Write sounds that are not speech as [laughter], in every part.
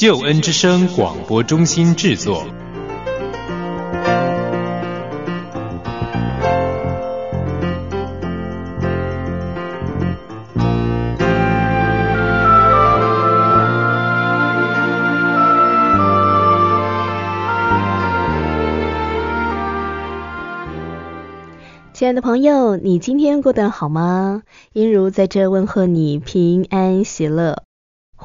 救恩之声广播中心制作。亲爱的朋友，你今天过得好吗？音如在这问候你，平安喜乐。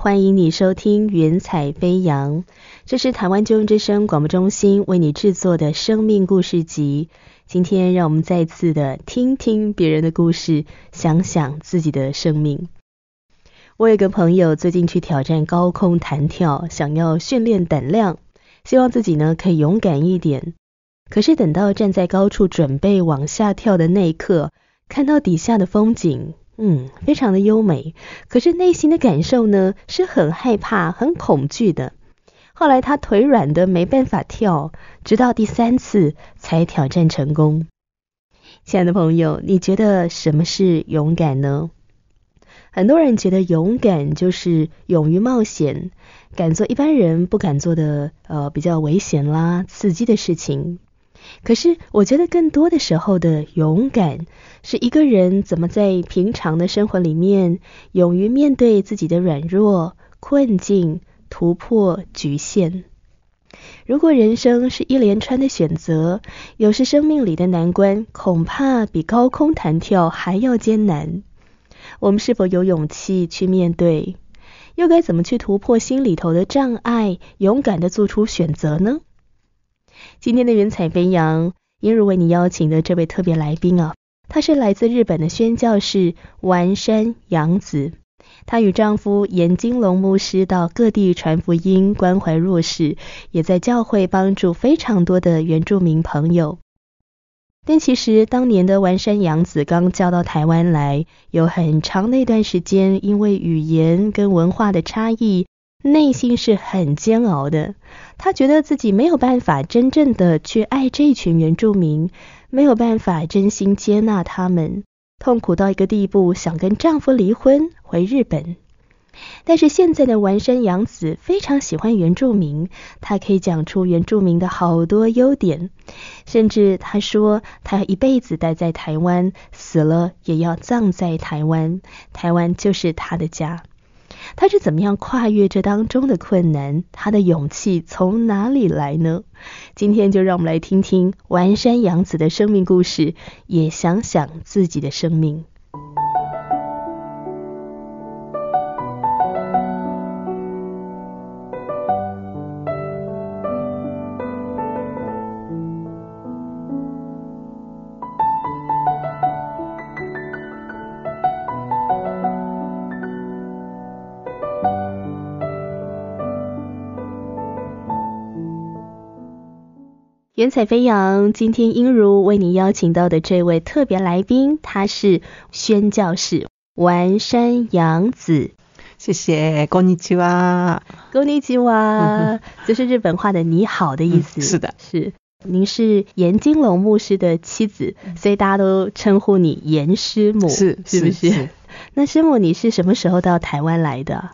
欢迎你收听《云彩飞扬》，这是台湾救通之声广播中心为你制作的生命故事集。今天，让我们再次的听听别人的故事，想想自己的生命。我有个朋友最近去挑战高空弹跳，想要训练胆量，希望自己呢可以勇敢一点。可是等到站在高处准备往下跳的那一刻，看到底下的风景。嗯，非常的优美，可是内心的感受呢，是很害怕、很恐惧的。后来他腿软的没办法跳，直到第三次才挑战成功。亲爱的朋友，你觉得什么是勇敢呢？很多人觉得勇敢就是勇于冒险，敢做一般人不敢做的，呃，比较危险啦、刺激的事情。可是，我觉得更多的时候的勇敢，是一个人怎么在平常的生活里面，勇于面对自己的软弱、困境、突破局限。如果人生是一连串的选择，有时生命里的难关恐怕比高空弹跳还要艰难。我们是否有勇气去面对？又该怎么去突破心里头的障碍，勇敢的做出选择呢？今天的云彩飞扬，英茹为你邀请的这位特别来宾啊，他是来自日本的宣教士丸山洋子。她与丈夫岩金龙牧师到各地传福音、关怀弱势，也在教会帮助非常多的原住民朋友。但其实当年的丸山洋子刚嫁到台湾来，有很长那段时间，因为语言跟文化的差异。内心是很煎熬的，她觉得自己没有办法真正的去爱这群原住民，没有办法真心接纳他们，痛苦到一个地步，想跟丈夫离婚回日本。但是现在的丸山洋子非常喜欢原住民，她可以讲出原住民的好多优点，甚至她说她一辈子待在台湾，死了也要葬在台湾，台湾就是她的家。他是怎么样跨越这当中的困难？他的勇气从哪里来呢？今天就让我们来听听丸山洋子的生命故事，也想想自己的生命。云彩飞扬，今天英如为你邀请到的这位特别来宾，他是宣教士丸山洋子。谢谢，こんにちは。こんにちは，这 [laughs] 是日本话的“你好的”意思。是的，是。您是严金龙牧师的妻子，所以大家都称呼你严师母。是，是不是？那师母，你是什么时候到台湾来的？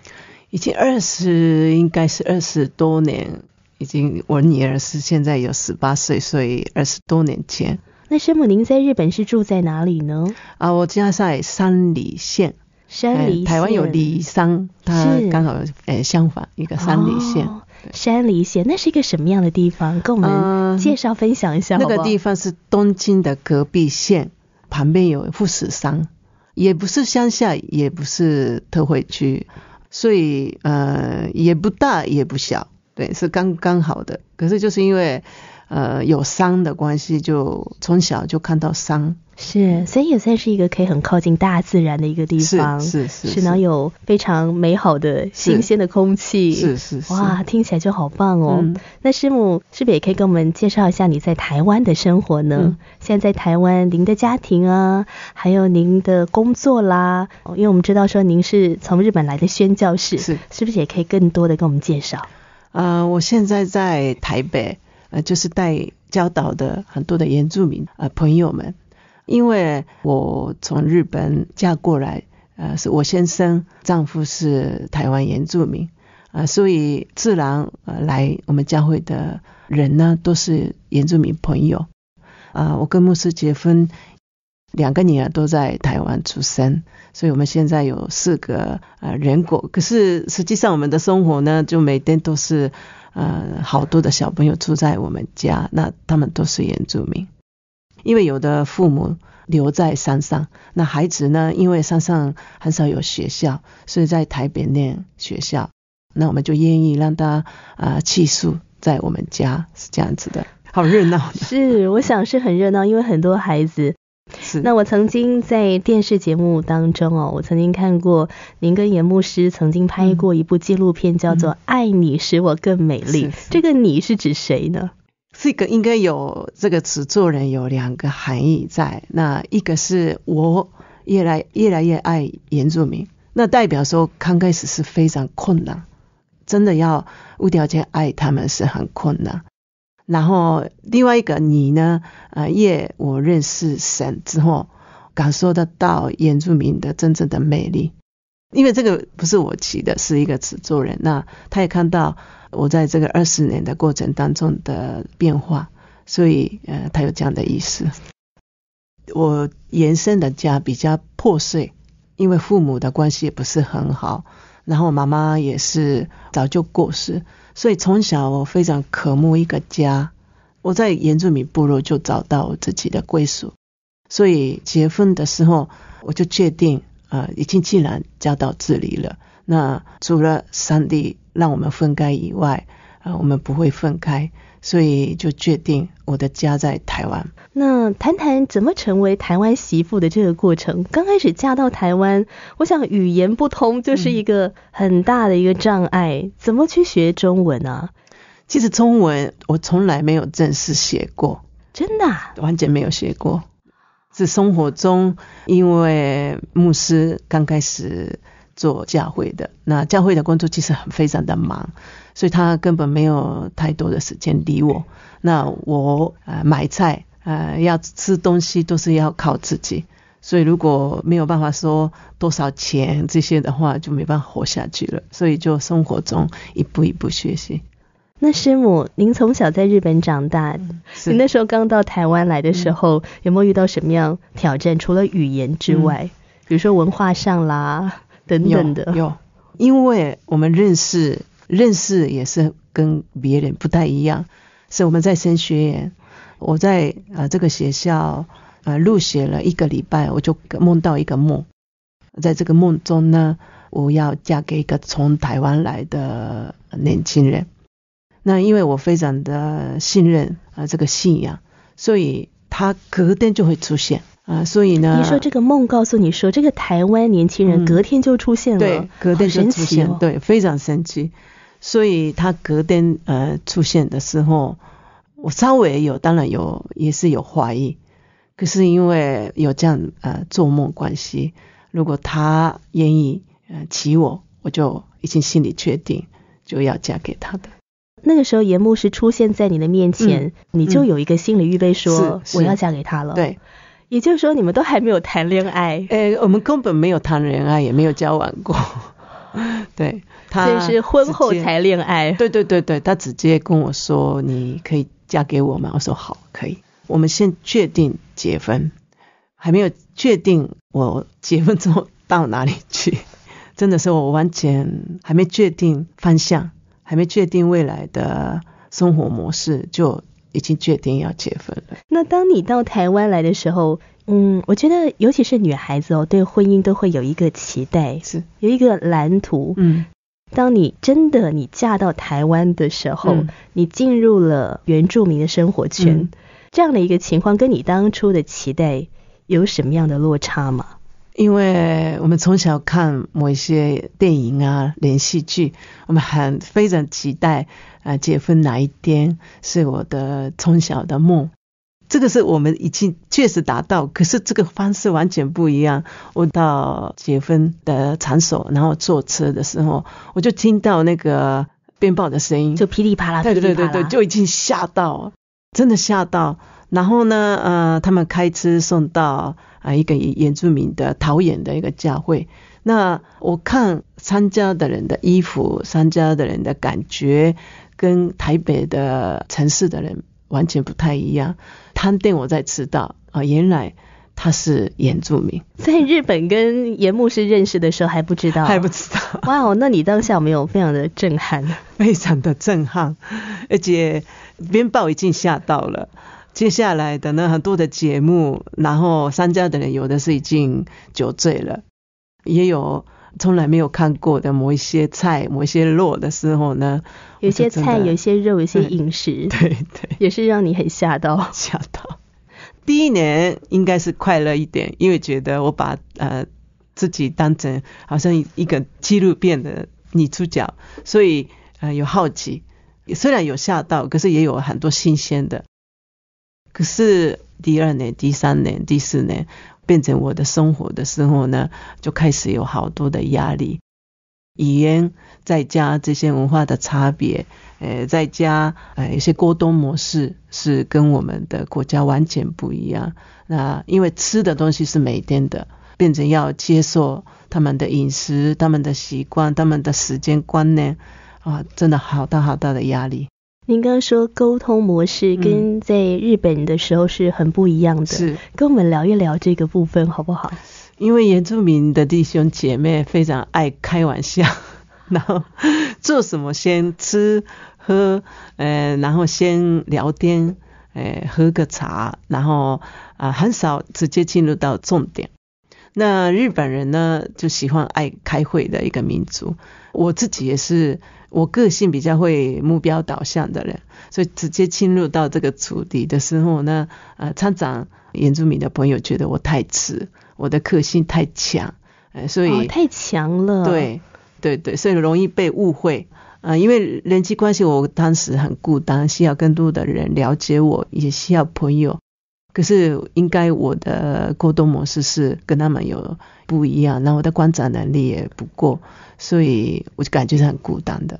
已经二十，应该是二十多年。已经我女儿是现在有十八岁，所以二十多年前。那生母，您在日本是住在哪里呢？啊，我家在山梨县。山梨台湾有梨山，它刚好诶相反一个山梨县。山梨县那是一个什么样的地方？跟我们介绍分享一下好那个地方是东京的隔壁县，旁边有富士山，也不是乡下，也不是特惠区，所以呃也不大也不小。对，是刚刚好的。可是就是因为，呃，有山的关系，就从小就看到山，是，所以也算是一个可以很靠近大自然的一个地方，是是是，是能有非常美好的新鲜的空气，是是，哇，听起来就好棒哦。那师母是不是也可以跟我们介绍一下你在台湾的生活呢？现在在台湾，您的家庭啊，还有您的工作啦，因为我们知道说您是从日本来的宣教士，是，是不是也可以更多的跟我们介绍？啊，我现在在台北，呃，就是带教导的很多的原住民呃朋友们，因为我从日本嫁过来，呃，是我先生丈夫是台湾原住民，啊，所以自然呃来我们教会的人呢都是原住民朋友，啊，我跟牧师结婚。两个女儿都在台湾出生，所以我们现在有四个呃人果。可是实际上我们的生活呢，就每天都是呃好多的小朋友住在我们家，那他们都是原住民，因为有的父母留在山上，那孩子呢，因为山上很少有学校，所以在台北念学校，那我们就愿意让他啊寄宿在我们家，是这样子的，好热闹。[laughs] 是，我想是很热闹，因为很多孩子。那我曾经在电视节目当中哦，我曾经看过您跟严牧师曾经拍过一部纪录片，叫做《爱你使我更美丽》。这个“你”是指谁呢？这个应该有这个词，做人有两个含义在。那一个是我越来越来越爱原住民，那代表说刚开始是非常困难，真的要无条件爱他们是很困难。然后另外一个你呢？呃，也我认识神之后，感受得到原住民的真正的魅力。因为这个不是我起的，是一个制作人，那他也看到我在这个二十年的过程当中的变化，所以呃，他有这样的意思。我延伸的家比较破碎，因为父母的关系也不是很好，然后妈妈也是早就过世。所以从小我非常渴慕一个家，我在原住民部落就找到自己的归属。所以结婚的时候，我就确定啊，已经既然嫁到这里了，那除了上帝让我们分开以外，啊，我们不会分开。所以就决定我的家在台湾。那谈谈怎么成为台湾媳妇的这个过程。刚开始嫁到台湾，我想语言不通就是一个很大的一个障碍，怎么去学中文啊？其实中文我从来没有正式写过，真的，完全没有写过，是生活中因为牧师刚开始。做教会的，那教会的工作其实很非常的忙，所以他根本没有太多的时间理我。那我啊买菜啊要吃东西都是要靠自己，所以如果没有办法说多少钱这些的话，就没办法活下去了。所以就生活中一步一步学习。那师母，您从小在日本长大，你那时候刚到台湾来的时候，有没有遇到什么样挑战？除了语言之外，比如说文化上啦。等等的，有，因为我们认识，认识也是跟别人不太一样，是我们在升学院，我在啊这个学校啊入学了一个礼拜，我就梦到一个梦，在这个梦中呢，我要嫁给一个从台湾来的年轻人，那因为我非常的信任啊这个信仰，所以他隔天就会出现。啊，所以呢？你说这个梦告诉你说，这个台湾年轻人隔天就出现了，对，隔天就出现，对，非常神奇。所以他隔天呃出现的时候，我稍微有，当然有也是有怀疑，可是因为有这样呃做梦关系，如果他愿意呃娶我，我就已经心里确定就要嫁给他的。那个时候严牧师出现在你的面前，你就有一个心理预备，说我要嫁给他了。对。也就是说，你们都还没有谈恋爱。诶，我们根本没有谈恋爱，也没有交往过。[laughs] 对，这是婚后才恋爱。对对对对，他直接跟我说：“你可以嫁给我吗？”我说：“好，可以。”我们先确定结婚，还没有确定我结婚之后到哪里去。[laughs] 真的是我完全还没确定方向，还没确定未来的生活模式就。已经决定要结婚了。那当你到台湾来的时候，嗯，我觉得尤其是女孩子哦，对婚姻都会有一个期待，是有一个蓝图。嗯，当你真的你嫁到台湾的时候，你进入了原住民的生活圈，这样的一个情况跟你当初的期待有什么样的落差吗？因为我们从小看某一些电影啊、连续剧，我们很非常期待啊结婚哪一天是我的从小的梦。这个是我们已经确实达到，可是这个方式完全不一样。我到结婚的场所，然后坐车的时候，我就听到那个鞭炮的声音，就噼里啪啦，对对对对，就已经吓到，真的吓到。然后呢？呃，他们开车送到啊一个原住民的桃园的一个教会。那我看参加的人的衣服，参加的人的感觉，跟台北的城市的人完全不太一样。摊店我在吃到啊，原来他是原住民。所以日本跟岩牧是认识的时候还不知道，还不知道。哇，那你当下没有非常的震撼？[laughs] 非常的震撼，而且鞭炮已经吓到了。接下来等了很多的节目，然后参加的人有的是已经酒醉了，也有从来没有看过的某一些菜、某一些肉的时候呢。有些菜，有些肉，有些饮食，[laughs] 对对，也是让你很吓到。吓到。第一年应该是快乐一点，因为觉得我把呃自己当成好像一个纪录片的女主角，所以呃有好奇，虽然有吓到，可是也有很多新鲜的。可是第二年、第三年、第四年变成我的生活的时候呢，就开始有好多的压力，语言再加这些文化的差别，呃，再加呃有些沟通模式是跟我们的国家完全不一样。那因为吃的东西是每天的，变成要接受他们的饮食、他们的习惯、他们的时间观念，啊，真的好大好大的压力。您刚刚说沟通模式跟在日本的时候是很不一样的，是跟我们聊一聊这个部分好不好？因为原住民的弟兄姐妹非常爱开玩笑，[laughs] 然后做什么先吃喝，呃，然后先聊天，呃，喝个茶，然后啊很少直接进入到重点。那日本人呢就喜欢爱开会的一个民族。我自己也是，我个性比较会目标导向的人，所以直接侵入到这个主题的时候呢，呃，参展原住民的朋友觉得我太直，我的个性太强，所以太强了。对对对，所以容易被误会。啊，因为人际关系，我当时很孤单，需要更多的人了解我，也需要朋友。可是应该我的沟通模式是跟他们有。不一样，然后我的观察能力也不够，所以我就感觉是很孤单的。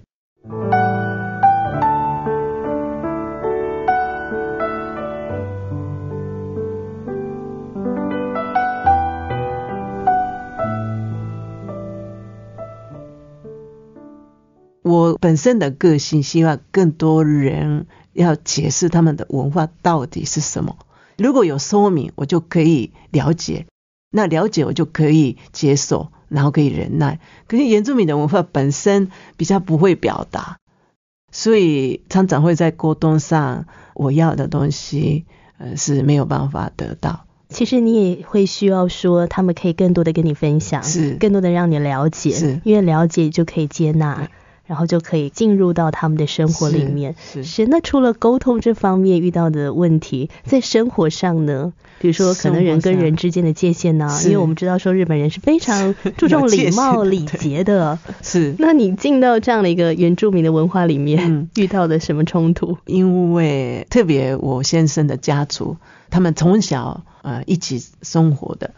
我本身的个性希望更多人要解释他们的文化到底是什么，如果有说明，我就可以了解。那了解我就可以接受，然后可以忍耐。可是原住民的文化本身比较不会表达，所以常常会在沟通上，我要的东西，呃，是没有办法得到。其实你也会需要说，他们可以更多的跟你分享，是更多的让你了解，是因为了解就可以接纳。然后就可以进入到他们的生活里面。是是。那除了沟通这方面遇到的问题，在生活上呢，比如说可能人跟人之间的界限呢，因为我们知道说日本人是非常 [laughs] 注重礼貌礼节的。是。那你进到这样的一个原住民的文化里面，遇到的什么冲突？因为特别我先生的家族，他们从小呃一起生活的。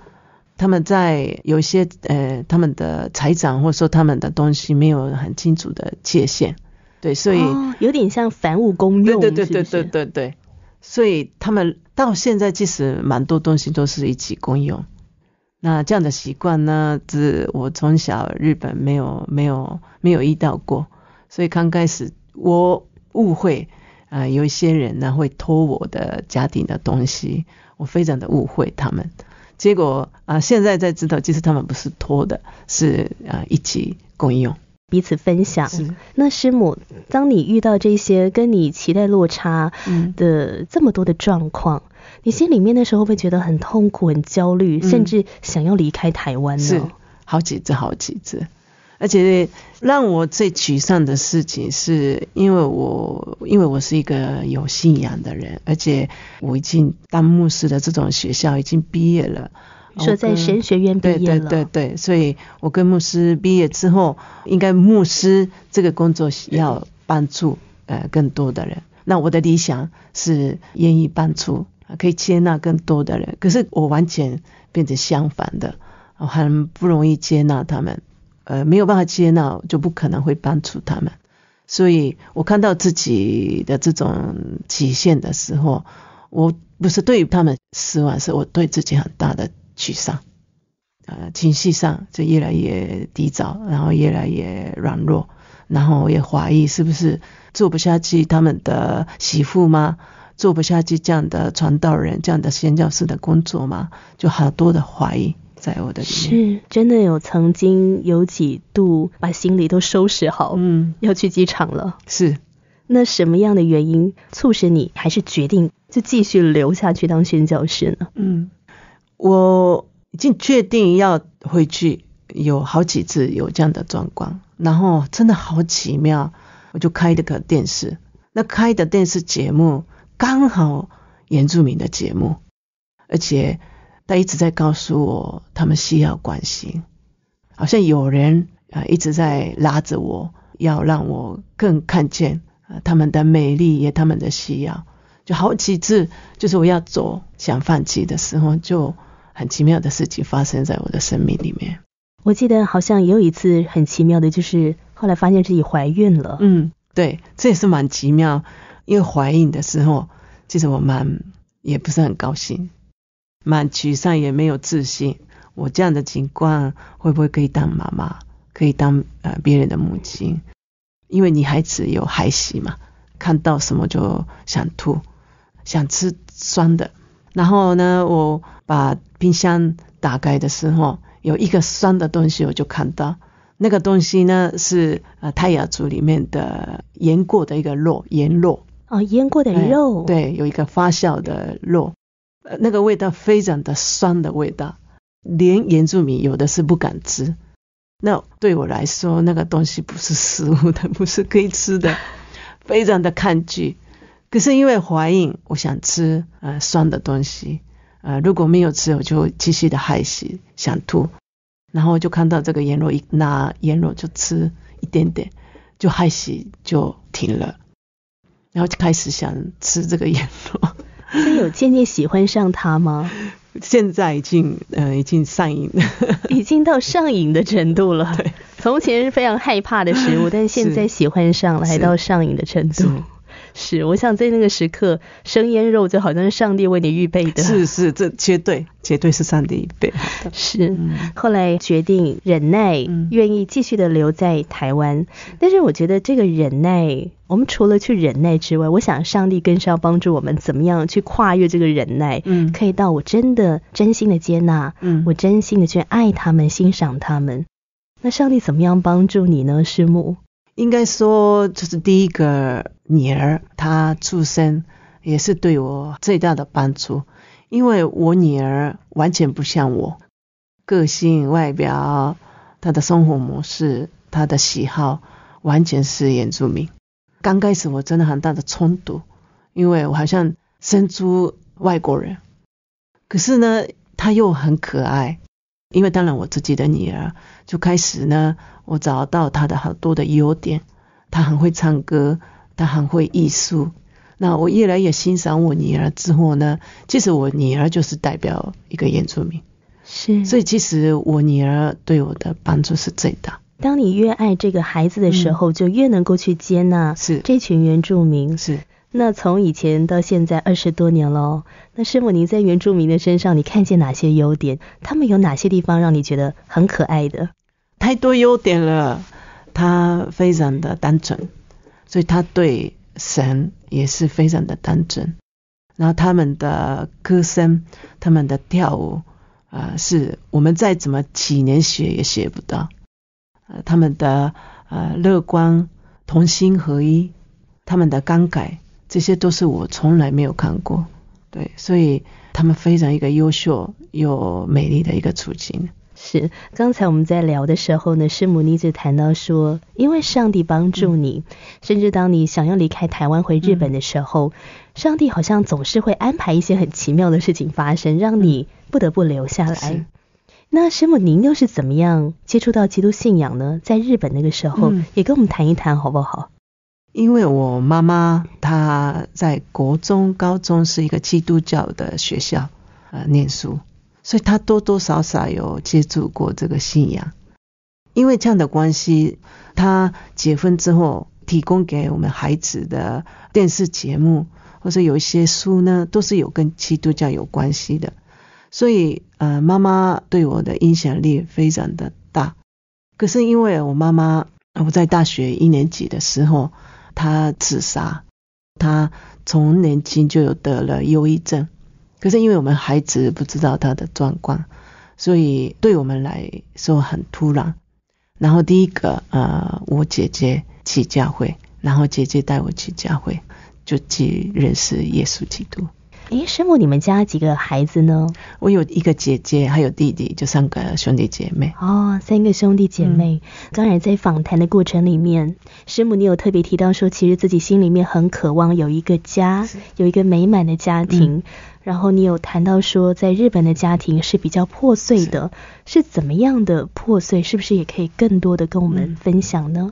他们在有一些呃，他们的财产或者说他们的东西没有很清楚的界限，对，所以有点像凡物公用，对对对对对对对，所以他们到现在其实蛮多东西都是一起共用。那这样的习惯呢，是我从小日本没有没有没有遇到过，所以刚开始我误会啊，有一些人呢会偷我的家庭的东西，我非常的误会他们。结果啊，现在才知道，其实他们不是拖的，是啊，一起共用，彼此分享。那师母，当你遇到这些跟你期待落差的这么多的状况，你心里面的时候，会觉得很痛苦、很焦虑，甚至想要离开台湾呢？是好几次，好几次。而且让我最沮丧的事情是，因为我因为我是一个有信仰的人，而且我已经当牧师的这种学校已经毕业了。说在神学院毕业了。对对对对，所以我跟牧师毕业之后，应该牧师这个工作要帮助呃更多的人。那我的理想是愿意帮助，可以接纳更多的人。可是我完全变成相反的，很不容易接纳他们。呃，没有办法接纳，就不可能会帮助他们。所以我看到自己的这种极限的时候，我不是对他们失望，是我对自己很大的沮丧。呃，情绪上就越来越低潮，然后越来越软弱，然后我也怀疑是不是做不下去他们的媳妇吗？做不下去这样的传道人、这样的宣教师的工作吗？就好多的怀疑。在我的是真的有曾经有几度把行李都收拾好，嗯，要去机场了。是那什么样的原因促使你还是决定就继续留下去当宣教师呢？嗯，我已经确定要回去有好几次有这样的状况，然后真的好奇妙，我就开了个电视，那开的电视节目刚好原住民的节目，而且。他一直在告诉我，他们需要关心，好像有人啊一直在拉着我，要让我更看见啊他们的美丽也他们的需要。就好几次，就是我要走想放弃的时候，就很奇妙的事情发生在我的生命里面。我记得好像也有一次很奇妙的，就是后来发现自己怀孕了。嗯，对，这也是蛮奇妙，因为怀孕的时候其实我蛮也不是很高兴。蛮沮丧，也没有自信。我这样的情况会不会可以当妈妈？可以当呃别人的母亲？因为女孩子有孩食嘛，看到什么就想吐，想吃酸的。然后呢，我把冰箱打开的时候，有一个酸的东西，我就看到那个东西呢是呃泰雅族里面的腌过的一个肉，腌肉。哦，腌过的肉。对，有一个发酵的肉。呃，那个味道非常的酸的味道，连原住民有的是不敢吃。那对我来说，那个东西不是食物，它不是可以吃的，[laughs] 非常的抗拒。可是因为怀孕，我想吃呃酸的东西，如果没有吃，我就继续的害喜，想吐，然后就看到这个腌肉一拿腌肉就吃一点点，就害喜就停了，然后就开始想吃这个腌肉。所以有渐渐喜欢上他吗？现在已经，呃，已经上瘾，[laughs] [laughs] 已经到上瘾的程度了。对，从前是非常害怕的食物，但现在喜欢上，了，来到上瘾的程度。是，我想在那个时刻，生腌肉就好像是上帝为你预备的。是是，这绝对绝对是上帝预备。是，后来决定忍耐，愿意继续的留在台湾。但是我觉得这个忍耐，我们除了去忍耐之外，我想上帝更是要帮助我们怎么样去跨越这个忍耐，嗯，可以到我真的真心的接纳，嗯，我真心的去爱他们，欣赏他们。那上帝怎么样帮助你呢，师母？应该说，就是第一个女儿，她出生也是对我最大的帮助。因为我女儿完全不像我，个性、外表、她的生活模式、她的喜好，完全是原住民。刚开始我真的很大的冲突，因为我好像生出外国人。可是呢，她又很可爱。因为当然我自己的女儿。就开始呢，我找到他的好多的优点，他很会唱歌，他很会艺术。那我越来越欣赏我女儿之后呢，其实我女儿就是代表一个原住民，是，所以其实我女儿对我的帮助是最大。当你越爱这个孩子的时候，就越能够去接纳是这群原住民。是。那从以前到现在二十多年了，那师母您在原住民的身上，你看见哪些优点？他们有哪些地方让你觉得很可爱的？太多优点了，他非常的单纯，所以他对神也是非常的单纯。然后他们的歌声，他们的跳舞，啊，是我们再怎么几年学也学不到。呃，他们的呃乐观，同心合一，他们的慷慨。这些都是我从来没有看过，对，所以他们非常一个优秀又美丽的一个处境。是，刚才我们在聊的时候呢，师母一直谈到说，因为上帝帮助你，甚至当你想要离开台湾回日本的时候，上帝好像总是会安排一些很奇妙的事情发生，让你不得不留下来。那师母您又是怎么样接触到基督信仰呢？在日本那个时候，也跟我们谈一谈好不好？因为我妈妈她在国中、高中是一个基督教的学校呃念书，所以她多多少少有接触过这个信仰。因为这样的关系，她结婚之后提供给我们孩子的电视节目，或者有一些书呢，都是有跟基督教有关系的。所以，呃，妈妈对我的影响力非常的大。可是因为我妈妈，我在大学一年级的时候。他自杀，他从年轻就有得了忧郁症，可是因为我们孩子不知道他的状况，所以对我们来说很突然。然后第一个，呃，我姐姐去教会，然后姐姐带我去教会，就去认识耶稣基督。哎，师母，你们家几个孩子呢？我有一个姐姐，还有弟弟，就三个兄弟姐妹。哦，三个兄弟姐妹。刚才在访谈的过程里面，师母你有特别提到说，其实自己心里面很渴望有一个家，有一个美满的家庭。然后你有谈到说，在日本的家庭是比较破碎的，是怎么样的破碎？是不是也可以更多的跟我们分享呢？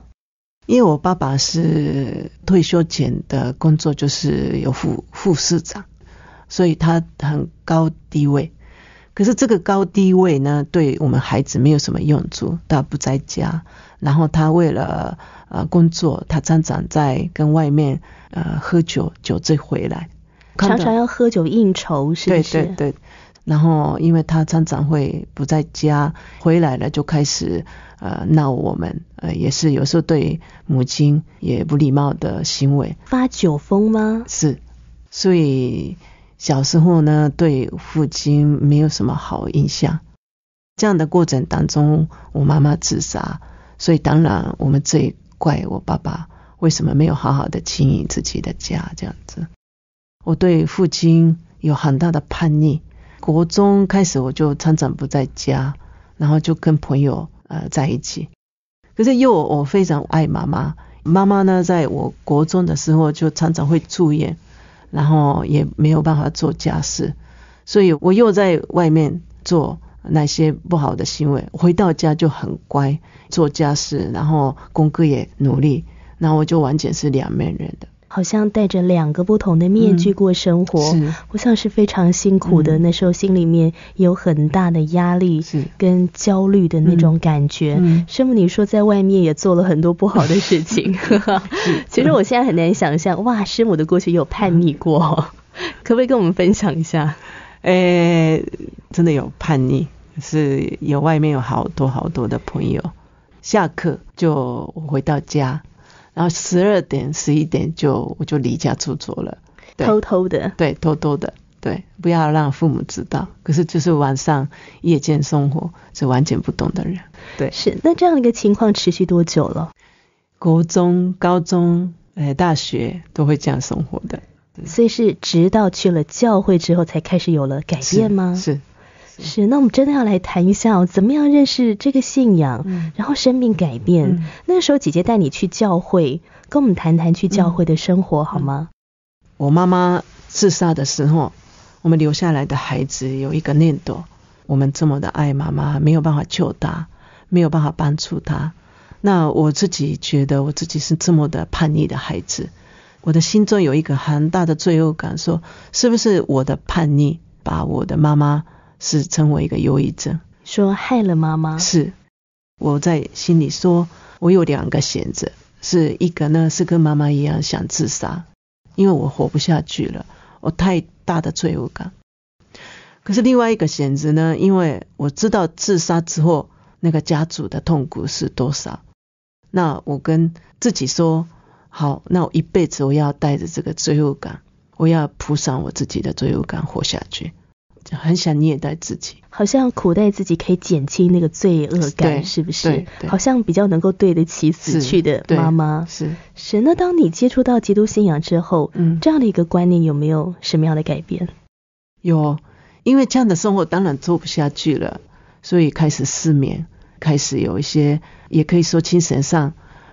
因为我爸爸是退休前的工作就是有副副市长。所以他很高低位，可是这个高低位呢，对我们孩子没有什么用处。他不在家，然后他为了呃工作，他常常在跟外面呃喝酒，酒醉回来，常常要喝酒应酬，是不是？对对对。然后因为他常常会不在家，回来了就开始呃闹我们，呃也是有时候对母亲也不礼貌的行为，发酒疯吗？是，所以。小时候呢，对父亲没有什么好印象。这样的过程当中，我妈妈自杀，所以当然我们最怪我爸爸为什么没有好好的经营自己的家这样子。我对父亲有很大的叛逆。国中开始我就常常不在家，然后就跟朋友呃在一起。可是又我非常爱妈妈，妈妈呢在我国中的时候就常常会住院。然后也没有办法做家事，所以我又在外面做那些不好的行为。回到家就很乖，做家事，然后功课也努力，然后我就完全是两面人的。好像戴着两个不同的面具过生活，我像是非常辛苦的。那时候心里面有很大的压力跟焦虑的那种感觉。师母，你说在外面也做了很多不好的事情。[laughs] 其实我现在很难想象，哇，师母的过去有叛逆过，[laughs] 可不可以跟我们分享一下？诶，真的有叛逆，是有外面有好多好多的朋友，下课就回到家。然后十二点十一点就我就离家出走了，偷偷的，对，偷偷的，对，不要让父母知道。可是就是晚上夜间生活是完全不懂的人，对，是。那这样的一个情况持续多久了？国中、高中、哎，大学都会这样生活的，所以是直到去了教会之后才开始有了改变吗？是。是，那我们真的要来谈一下，怎么样认识这个信仰，然后生命改变。那个时候，姐姐带你去教会，跟我们谈谈去教会的生活，好吗？我妈妈自杀的时候，我们留下来的孩子有一个念头：我们这么的爱妈妈，没有办法救她，没有办法帮助她。那我自己觉得，我自己是这么的叛逆的孩子，我的心中有一个很大的罪恶感，说是不是我的叛逆把我的妈妈？是成为一个忧郁症，说害了妈妈。是我在心里说，我有两个选择，是一个呢是跟妈妈一样想自杀，因为我活不下去了，我太大的罪恶感。可是另外一个选择呢，因为我知道自杀之后那个家族的痛苦是多少，那我跟自己说，好，那我一辈子我要带着这个罪恶感，我要铺上我自己的罪恶感活下去。很想虐待自己，好像苦待自己可以减轻那个罪恶感，是不是？好像比较能够对得起死去的妈妈。是。神呢？当你接触到基督信仰之后，嗯，这样的一个观念有没有什么样的改变？有，因为这样的生活当然做不下去了，所以开始失眠，开始有一些，也可以说精神上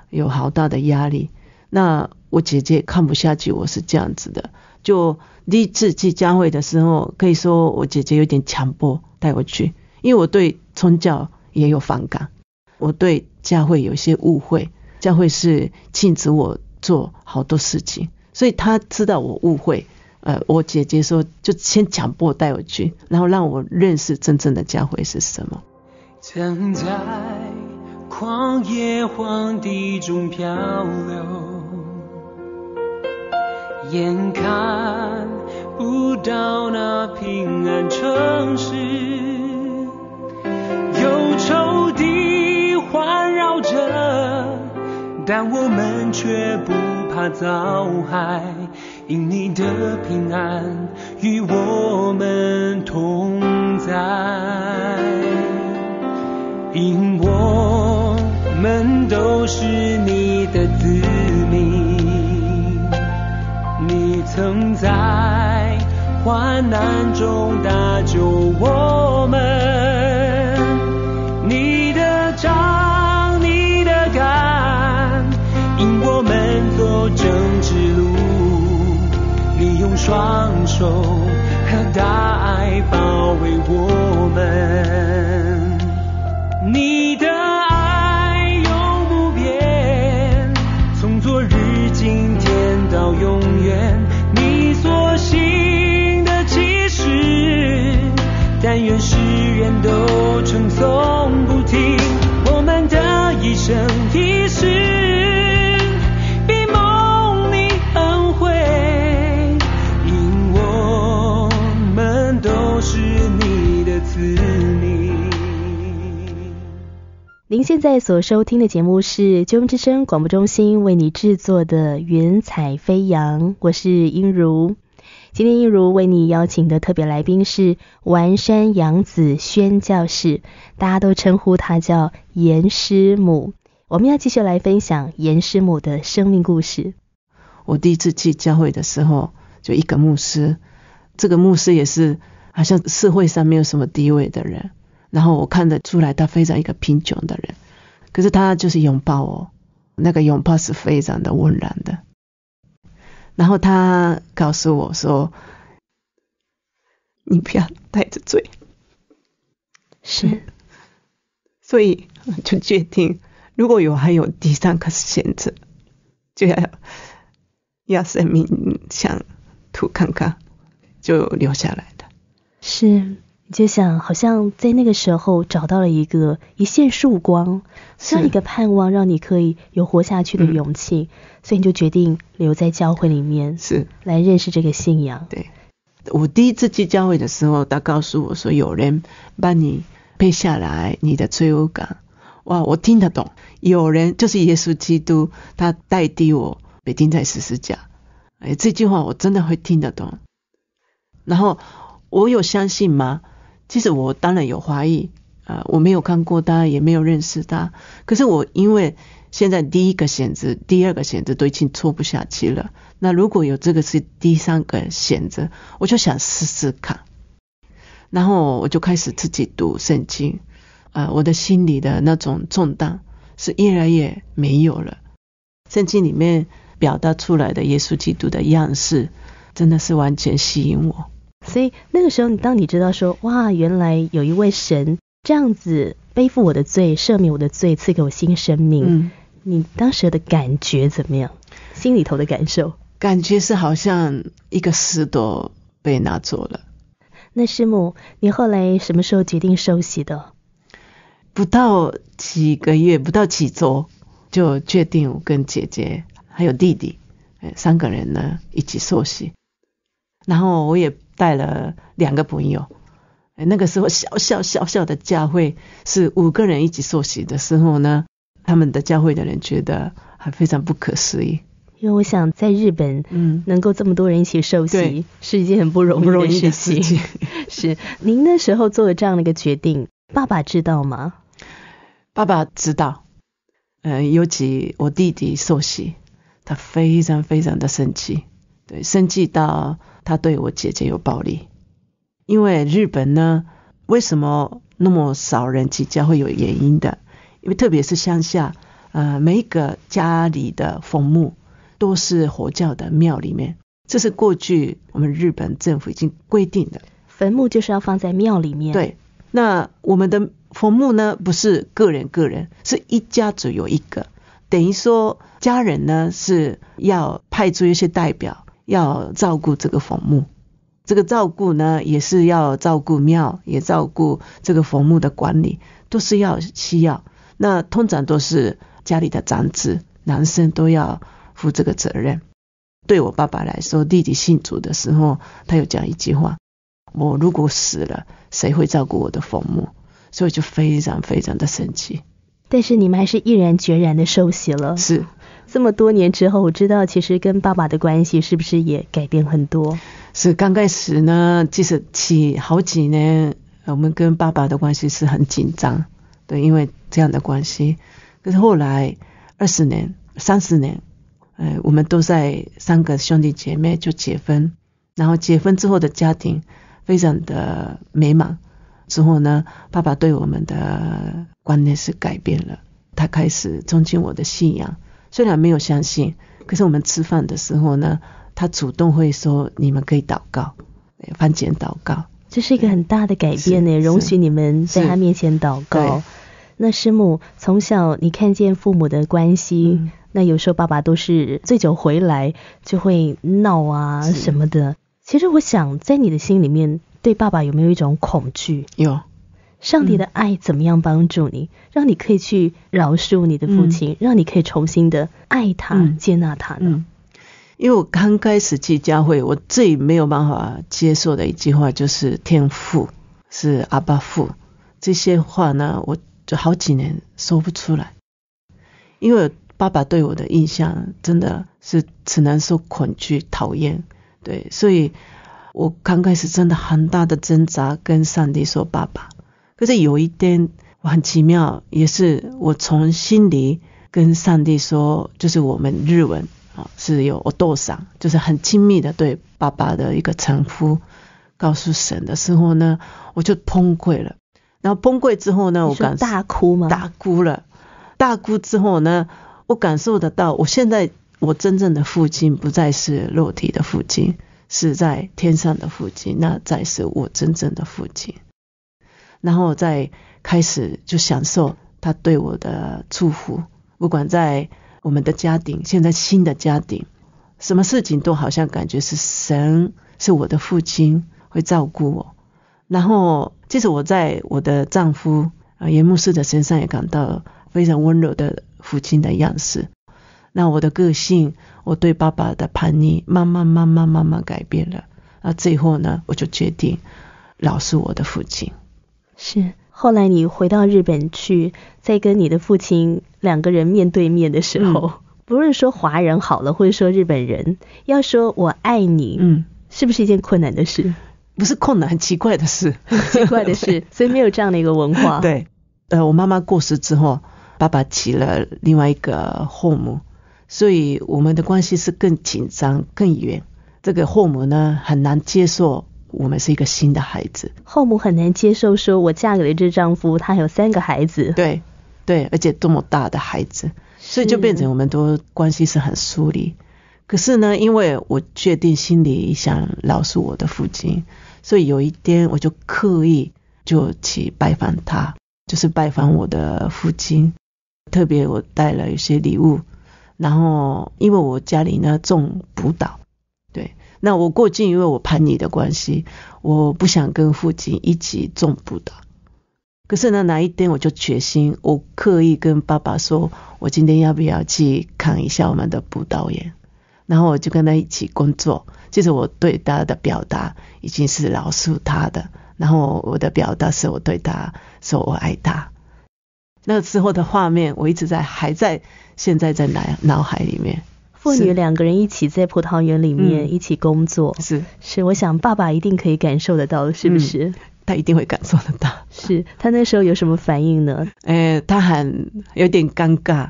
有好大的压力。那我姐姐看不下去，我是这样子的。就第一次去教会的时候，可以说我姐姐有点强迫带我去，因为我对宗教也有反感，我对教会有些误会，教会是禁止我做好多事情，所以她知道我误会，呃，我姐姐说就先强迫带我去，然后让我认识真正的教会是什么。眼看不到那平安城市，忧愁地环绕着，但我们却不怕遭害，因你的平安与我们同在，因我们都是。曾在患难中搭救我们，你的掌，你的肝，引我们走正直路。你用双手和大爱包围我们，你的爱永不变，从昨日今天到永。愿世人都称送不停，我们的一生一世比梦里更美，因我们都是你的子民。您现在所收听的节目是九通之声广播中心为你制作的《云彩飞扬》，我是音如。今天一如为你邀请的特别来宾是完山杨子轩教士，大家都称呼他叫严师母。我们要继续来分享严师母的生命故事。我第一次去教会的时候，就一个牧师，这个牧师也是好像社会上没有什么地位的人，然后我看得出来他非常一个贫穷的人，可是他就是拥抱我，那个拥抱是非常的温暖的。然后他告诉我说：“你不要带着罪。”是，所以就决定，如果有还有第三个选择，就要要生命想吐康康就留下来的。是。就想好像在那个时候找到了一个一线曙光，这样一个盼望，让你可以有活下去的勇气，所以你就决定留在教会里面，是来认识这个信仰。对，我第一次去教会的时候，他告诉我说有人帮你背下来你的罪恶感，哇，我听得懂，有人就是耶稣基督，他代替我被钉在十字架，哎，这句话我真的会听得懂。然后我有相信吗？其实我当然有怀疑，啊，我没有看过，当然也没有认识他。可是我因为现在第一个选择、第二个选择都已经错不下去了，那如果有这个是第三个选择，我就想试试看。然后我就开始自己读圣经，啊，我的心里的那种重担是越来越没有了。圣经里面表达出来的耶稣基督的样式，真的是完全吸引我。所以那个时候，你当你知道说哇，原来有一位神这样子背负我的罪、赦免我的罪、赐给我新生命，你当时的感觉怎么样？心里头的感受？感觉是好像一个石头被拿走了。那师母，你后来什么时候决定收洗的？不到几个月，不到几周就确定跟姐姐还有弟弟三个人呢一起受洗，然后我也。带了两个朋友，那个时候小小小小的教会是五个人一起受洗的时候呢，他们的教会的人觉得还非常不可思议。因为我想在日本，嗯，能够这么多人一起受洗是一件很不容易的事情。[laughs] 是，您那时候做了这样的一个决定，爸爸知道吗？爸爸知道，嗯，尤其我弟弟受洗，他非常非常的生气，对，生气到。他对我姐姐有暴力，因为日本呢，为什么那么少人起家会有原因的？因为特别是乡下，呃，每一个家里的坟墓都是佛教的庙里面，这是过去我们日本政府已经规定的。坟墓就是要放在庙里面。对，那我们的坟墓呢，不是个人个人，是一家只有一个，等于说家人呢是要派出一些代表。要照顾这个坟墓，这个照顾呢也是要照顾庙，也照顾这个坟墓的管理，都是要需要。那通常都是家里的长子，男生都要负这个责任。对我爸爸来说，弟弟姓祖的时候，他有讲一句话：我如果死了，谁会照顾我的坟墓？所以就非常非常的生气。但是你们还是毅然决然的收息了。是。这么多年之后，我知道其实跟爸爸的关系是不是也改变很多？是刚开始呢，其实起好几年，我们跟爸爸的关系是很紧张，对，因为这样的关系。可是后来二十年、三十年，哎，我们都在三个兄弟姐妹就结婚，然后结婚之后的家庭非常的美满。之后呢，爸爸对我们的观念是改变了，他开始尊敬我的信仰。虽然没有相信，可是我们吃饭的时候呢，他主动会说你们可以祷告，饭前祷告，这是一个很大的改变呢，容许你们在他面前祷告。那师母，从小你看见父母的关系，那有时候爸爸都是醉酒回来就会闹啊什么的。其实我想，在你的心里面，对爸爸有没有一种恐惧？有。上帝的爱怎么样帮助你，让你可以去饶恕你的父亲，让你可以重新的爱他、接纳他呢？因为我刚开始去教会，我最没有办法接受的一句话就是“天父”“是阿爸父”这些话呢，我就好几年说不出来，因为爸爸对我的印象真的是只能说恐惧、讨厌，对，所以我刚开始真的很大的挣扎，跟上帝说：“爸爸。”可是有一天，我很奇妙，也是我从心里跟上帝说，就是我们日文啊是有“我斗上”，就是很亲密的对爸爸的一个称呼。告诉神的时候呢，我就崩溃了。然后崩溃之后呢，我感大哭吗？大哭了。大哭之后呢，我感受得到，我现在我真正的父亲不再是肉体的父亲，是在天上的父亲，那才是我真正的父亲。然后再开始就享受他对我的祝福，不管在我们的家庭，现在新的家庭，什么事情都好像感觉是神是我的父亲会照顾我。然后，即使我在我的丈夫啊，也牧师的身上也感到非常温柔的父亲的样式。那我的个性，我对爸爸的叛逆，慢慢慢慢慢慢改变了。那最后呢，我就决定，老是我的父亲。是，后来你回到日本去，再跟你的父亲两个人面对面的时候，不是说华人好了，或者说日本人要说我爱你，嗯，是不是一件困难的事？不是困难，奇怪的事，奇怪的事，[laughs] 所以没有这样的一个文化。对，呃，我妈妈过世之后，爸爸娶了另外一个后母，所以我们的关系是更紧张、更远。这个后母呢，很难接受。我们是一个新的孩子，后母很难接受，说我嫁给了这丈夫，他有三个孩子，对，对，而且这么大的孩子，所以就变成我们都关系是很疏离。可是呢，因为我确定心里想饶恕我的父亲，所以有一天我就刻意就去拜访他，就是拜访我的父亲，特别我带了一些礼物，然后因为我家里呢种葡萄，那我过境，因为我叛逆的关系，我不想跟父亲一起做布导。可是呢，哪一天我就决心，我刻意跟爸爸说，我今天要不要去看一下我们的布导演？然后我就跟他一起工作。其实我对他的表达，已经是饶恕他的。然后我的表达是我对他说我爱他。那之后的画面，我一直在，还在，现在在脑脑海里面。父女两个人一起在葡萄园里面一起工作，是是，我想爸爸一定可以感受得到，是不是？他一定会感受得到。是他那时候有什么反应呢？哎，他很有点尴尬，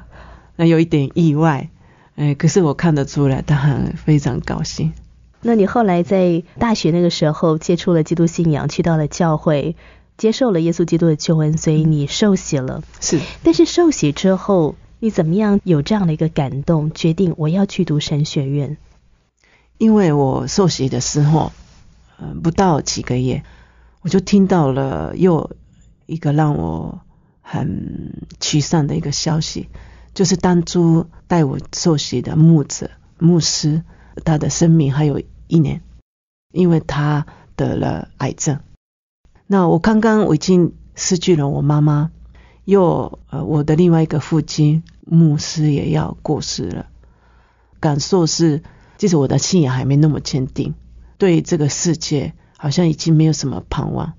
那有一点意外，哎，可是我看得出来，他很非常高兴。那你后来在大学那个时候接触了基督信仰，去到了教会，接受了耶稣基督的救恩，所以你受洗了。是，但是受洗之后。你怎么样有这样的一个感动，决定我要去读神学院？因为我受洗的时候，呃，不到几个月，我就听到了又一个让我很沮丧的一个消息，就是当初带我受洗的牧者、牧师，他的生命还有一年，因为他得了癌症。那我刚刚我已经失去了我妈妈。又呃，我的另外一个父亲，牧师也要过世了。感受是，即使我的信仰还没那么坚定，对这个世界好像已经没有什么盼望。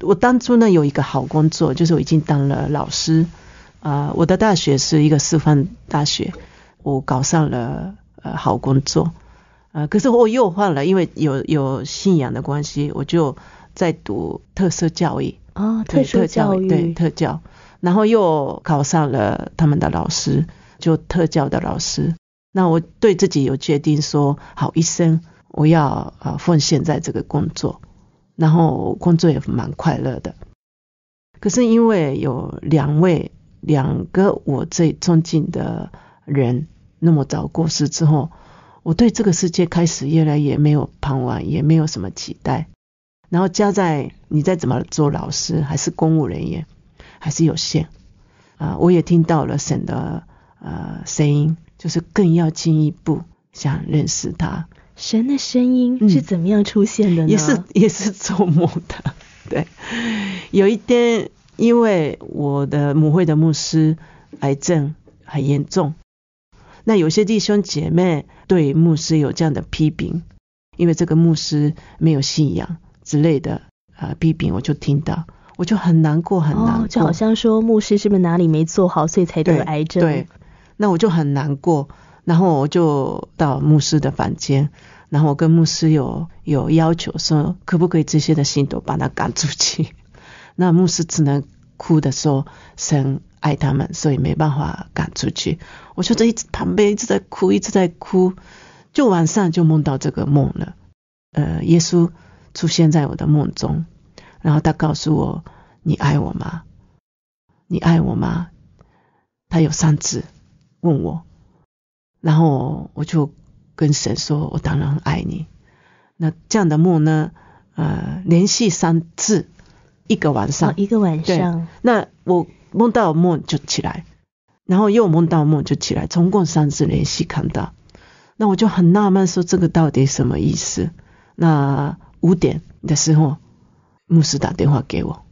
我当初呢有一个好工作，就是我已经当了老师，啊，我的大学是一个师范大学，我搞上了呃好工作，啊，可是我又换了，因为有有信仰的关系，我就在读特色教育啊，特色教育对特教。然后又考上了他们的老师，就特教的老师。那我对自己有决定说，好一生我要啊奉献在这个工作，然后工作也蛮快乐的。可是因为有两位两个我最尊敬的人那么早过世之后，我对这个世界开始越来越没有盼望，也没有什么期待。然后加在你再怎么做老师，还是公务人员。还是有限啊！我也听到了神的呃声音，就是更要进一步想认识他。神的声音是怎么样出现的呢？也是也是做梦的，对。有一天，因为我的母会的牧师癌症很严重，那有些弟兄姐妹对牧师有这样的批评，因为这个牧师没有信仰之类的啊批评，我就听到。我就很难过，很难过，就好像说牧师是不是哪里没做好，所以才得癌症。对，那我就很难过，然后我就到牧师的房间，然后我跟牧师有有要求说，可不可以这些的信徒把他赶出去？[laughs] 那牧师只能哭的说，神爱他们，所以没办法赶出去。我就在一直旁边一直在哭，一直在哭，就晚上就梦到这个梦了。呃，耶稣出现在我的梦中。然后他告诉我：“你爱我吗？你爱我吗？”他有三次问我，然后我就跟神说：“我当然很爱你。”那这样的梦呢？呃，连续三次，一个晚上，一个晚上。那我梦到梦就起来，然后又梦到梦就起来，总共三次连续看到。那我就很纳闷说：“这个到底什么意思？”那五点的时候。牧师打电话给我，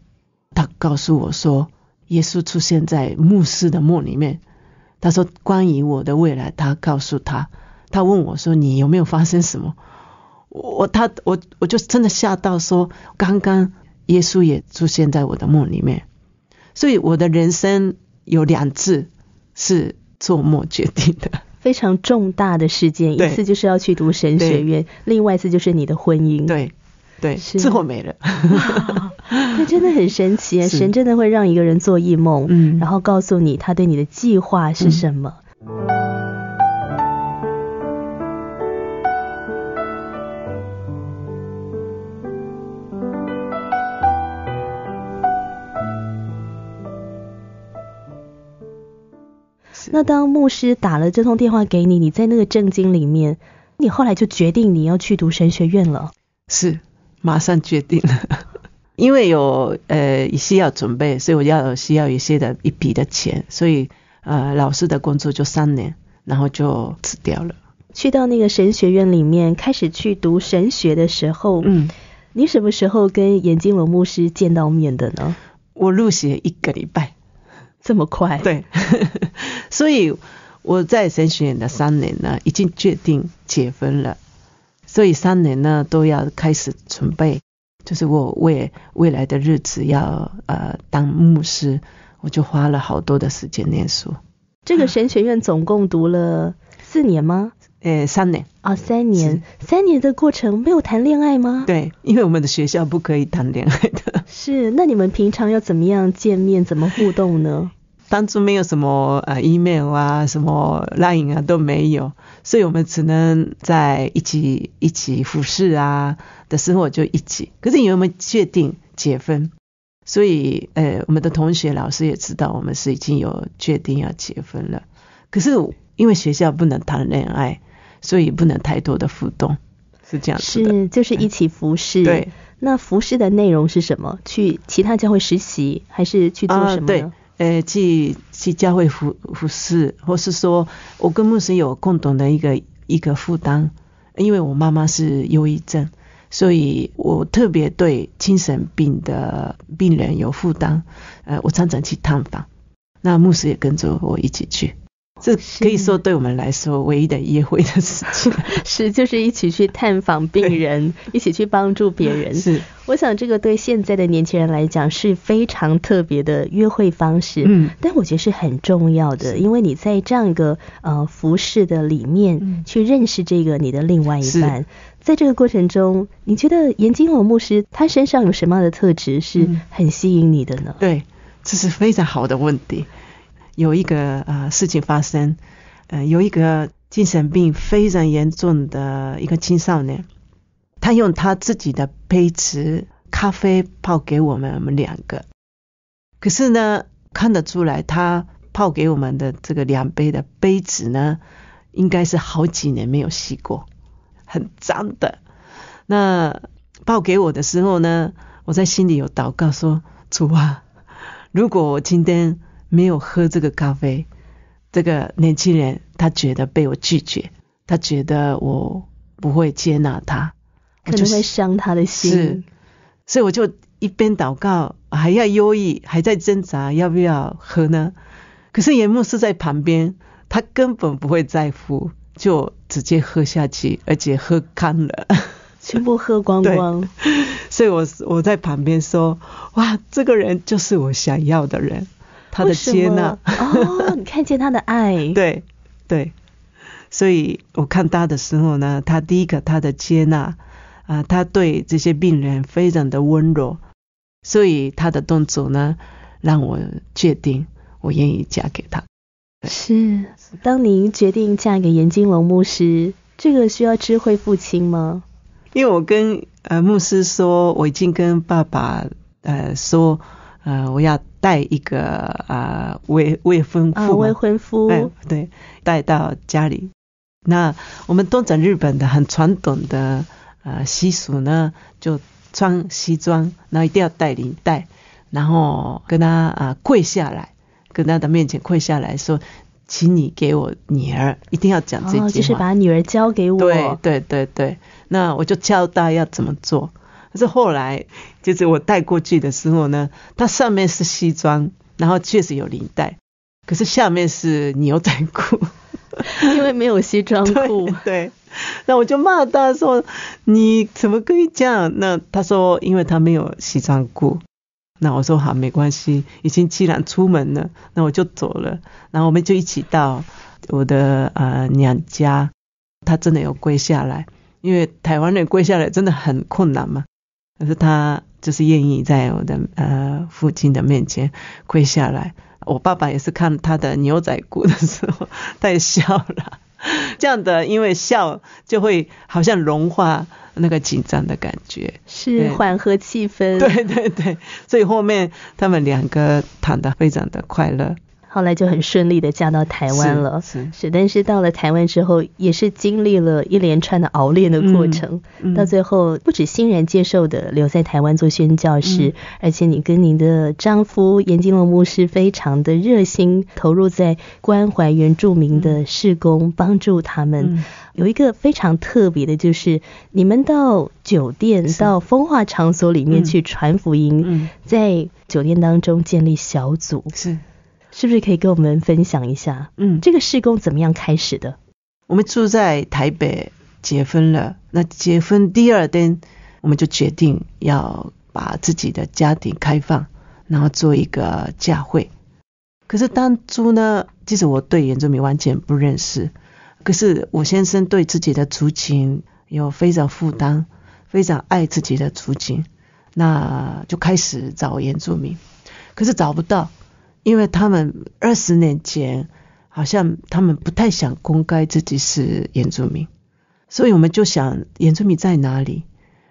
他告诉我说耶稣出现在牧师的梦里面。他说关于我的未来，他告诉他，他问我说你有没有发生什么？我他我我就真的吓到说，刚刚耶稣也出现在我的梦里面。所以我的人生有两次是做梦决定的，非常重大的事件，一次就是要去读神学院，另外一次就是你的婚姻。对。对，最后没了。哈哈哈这真的很神奇，[laughs] 神真的会让一个人做异梦，嗯，然后告诉你他对你的计划是什么。那当牧师打了这通电话给你，你在那个震惊里面，你后来就决定你要去读神学院了。是。马上决定了，[laughs] 因为有呃需要准备，所以我要需要一些的一笔的钱，所以呃老师的工作就三年，然后就辞掉了。去到那个神学院里面开始去读神学的时候，嗯，你什么时候跟严金文牧师见到面的呢？我入学一个礼拜，这么快？对，[laughs] 所以我在神学院的三年呢，已经决定结婚了。所以三年呢，都要开始准备，就是我为未来的日子要呃当牧师，我就花了好多的时间念书。这个神学院总共读了四年吗？诶，三年啊，三年，三年的过程没有谈恋爱吗？对，因为我们的学校不可以谈恋爱的。是，那你们平常要怎么样见面，怎么互动呢？当初没有什么呃，email 啊，什么 line 啊都没有，所以我们只能在一起一起服侍啊的时候就一起。可是因为我们确定结婚，所以呃，我们的同学老师也知道我们是已经有确定要结婚了。可是因为学校不能谈恋爱，所以不能太多的互动，是这样子的。是，就是一起服侍。对。那服侍的内容是什么？去其他教会实习，还是去做什么？呃，去去教会服服侍，或是说，我跟牧师有共同的一个一个负担，因为我妈妈是忧郁症，所以我特别对精神病的病人有负担，呃，我常常去探访，那牧师也跟着我一起去。这可以说对我们来说唯一的约会的事情 [laughs] [laughs] 是，就是一起去探访病人，一起去帮助别人。是，[laughs] 我想这个对现在的年轻人来讲是非常特别的约会方式。嗯，但我觉得是很重要的，因为你在这样一个呃服饰的里面去认识这个你的另外一半，在这个过程中，你觉得严金龙牧师他身上有什么样的特质是很吸引你的呢？对，这是非常好的问题。有一个啊事情发生，呃，有一个精神病非常严重的一个青少年，他用他自己的杯子咖啡泡给我们两个，可是呢看得出来，他泡给我们的这个两杯的杯子呢，应该是好几年没有洗过，很脏的。那泡给我的时候呢，我在心里有祷告说：主啊，如果我今天。没有喝这个咖啡，这个年轻人他觉得被我拒绝，他觉得我不会接纳他，可能会伤他的心。是，所以我就一边祷告，还要忧郁，还在挣扎要不要喝呢？可是严牧师在旁边，他根本不会在乎，就直接喝下去，而且喝干了，全部喝光光。[laughs] 所以，我我在旁边说：“哇，这个人就是我想要的人。”他的接纳哦，你看见他的爱，[laughs] 对对，所以我看他的时候呢，他第一个他的接纳啊，他对这些病人非常的温柔，所以他的动作呢，让我确定我愿意嫁给他。是，当您决定嫁给严金龙牧师，这个需要智慧父亲吗？因为我跟呃牧师说，我已经跟爸爸呃说呃我要。带一个啊，未未婚夫未婚夫，对，带到家里。那我们东日本的很传统的呃习俗呢，就穿西装，那一定要带领带，然后跟他啊跪下来，跟他的面前跪下来说，请你给我女儿，一定要讲这句，话、就是把女儿交给我。对对对对，那我就教家要怎么做。是后来就是我带过去的时候呢，它上面是西装，然后确实有领带，可是下面是牛仔裤，因为没有西装裤。[laughs] 对，那我就骂他说：“你怎么可以这样？”那他说：“因为他没有西装裤。”那我说：“好，没关系，已经既然出门了，那我就走了。”然后我们就一起到我的呃娘家，他真的有跪下来，因为台湾人跪下来真的很困难嘛。可是他就是愿意在我的呃父亲的面前跪下来，我爸爸也是看他的牛仔裤的时候，他也笑了。[laughs] 这样的，因为笑就会好像融化那个紧张的感觉，是缓和气氛。对对对，所以后面他们两个谈得非常的快乐。后来就很顺利的嫁到台湾了，是是，但是到了台湾之后，也是经历了一连串的熬练的过程，到最后不止欣然接受的留在台湾做宣教师，而且你跟您的丈夫严金龙牧师非常的热心投入在关怀原住民的事工，帮助他们。有一个非常特别的，就是你们到酒店、到风化场所里面去传福音，在酒店当中建立小组，是。是不是可以跟我们分享一下？嗯，这个施工怎么样开始的？我们住在台北，结婚了。那结婚第二天，我们就决定要把自己的家庭开放，然后做一个教会。可是当初呢，即使我对原住民完全不认识，可是我先生对自己的族群有非常负担，非常爱自己的族群，那就开始找原住民，可是找不到。因为他们二十年前好像他们不太想公开自己是原住民，所以我们就想原住民在哪里？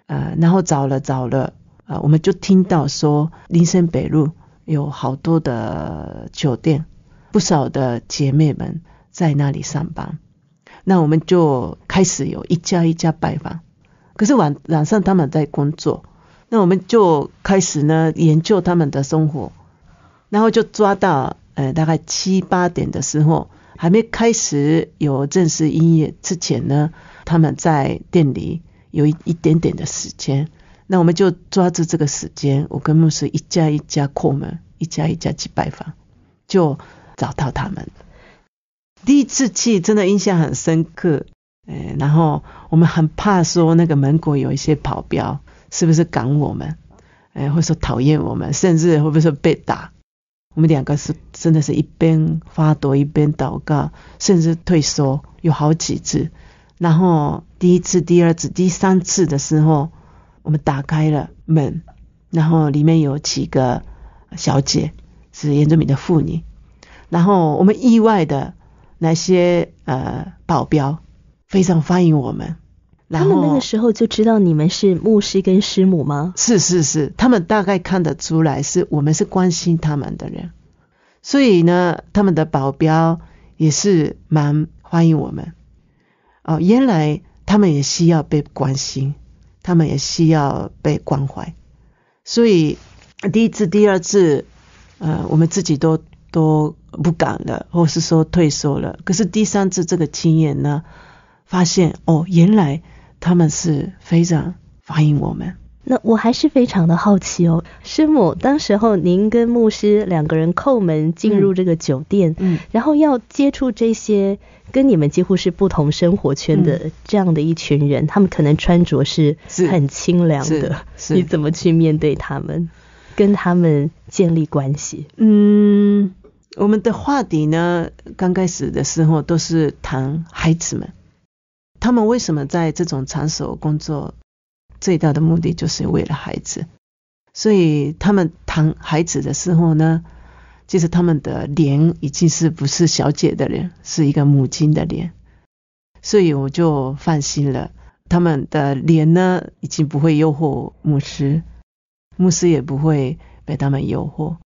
呃，然后找了找了，啊，我们就听到说林森北路有好多的酒店，不少的姐妹们在那里上班，那我们就开始有一家一家拜访。可是晚晚上他们在工作，那我们就开始呢研究他们的生活。然后就抓到，呃，大概七八点的时候，还没开始有正式营业之前呢，他们在店里有一一点点的时间。那我们就抓住这个时间，我跟牧师一家一家叩门，一家一家去拜访，就找到他们。第一次去真的印象很深刻，呃，然后我们很怕说那个门口有一些跑镖，是不是赶我们？哎，或者说讨厌我们，甚至会不会说被打？我们两个是真的是一边花朵一边祷告，甚至退缩有好几次。然后第一次、第二次、第三次的时候，我们打开了门，然后里面有几个小姐是严正敏的妇女。然后我们意外的那些呃保镖非常欢迎我们。他们那个时候就知道你们是牧师跟师母吗？是是是，他们大概看得出来是我们是关心他们的人，所以呢，他们的保镖也是蛮欢迎我们。哦，原来他们也需要被关心，他们也需要被关怀。所以第一次、第二次，呃，我们自己都都不敢了，或是说退缩了。可是第三次这个经验呢，发现哦，原来。他们是非常欢迎我们。那我还是非常的好奇哦，师母，当时候您跟牧师两个人叩门进入这个酒店，嗯，然后要接触这些跟你们几乎是不同生活圈的这样的一群人，他们可能穿着是很清凉的，你怎么去面对他们，跟他们建立关系？嗯，我们的话题呢，刚开始的时候都是谈孩子们。他们为什么在这种场所工作？最大的目的就是为了孩子，所以他们谈孩子的时候呢，其实他们的脸已经是不是小姐的脸，是一个母亲的脸，所以我就放心了。他们的脸呢，已经不会诱惑牧师，牧师也不会被他们诱惑。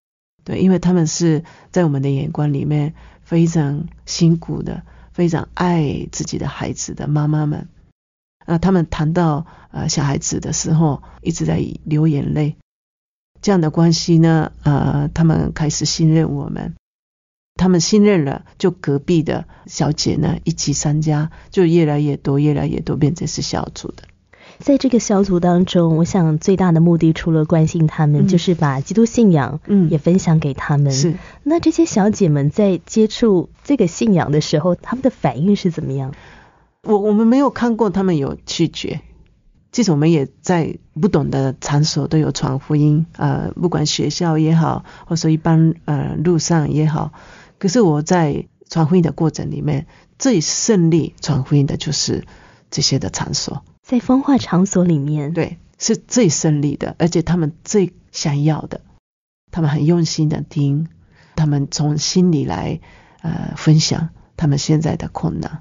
对，因为他们是在我们的眼光里面非常辛苦的。非常爱自己的孩子的妈妈们，啊，他们谈到呃小孩子的时候，一直在流眼泪。这样的关系呢，呃，他们开始信任我们，他们信任了，就隔壁的小姐呢一起参加，就越来越多，越来越多，变成是小组的。在这个小组当中，我想最大的目的除了关心他们，就是把基督信仰，嗯，也分享给他们。是，那这些小姐们在接触这个信仰的时候，他们的反应是怎么样？我我们没有看过他们有拒绝。其实我们也在不懂的场所都有传福音啊，不管学校也好，或者说一般呃路上也好。可是我在传福音的过程里面，最顺利传福音的就是这些的场所。在风化场所里面，对，是最顺利的，而且他们最想要的，他们很用心的听，他们从心里来，呃，分享他们现在的困难，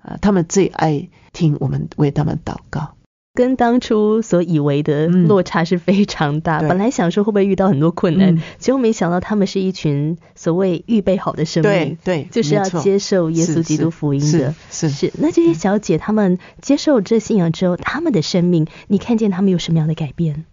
啊，他们最爱听我们为他们祷告。跟当初所以为的落差是非常大。本来想说会不会遇到很多困难，结果没想到他们是一群所谓预备好的生命，对对，就是要接受耶稣基督福音的。是是。那这些小姐她们接受这信仰之后，她们的生命，你看见她们有什么样的改变？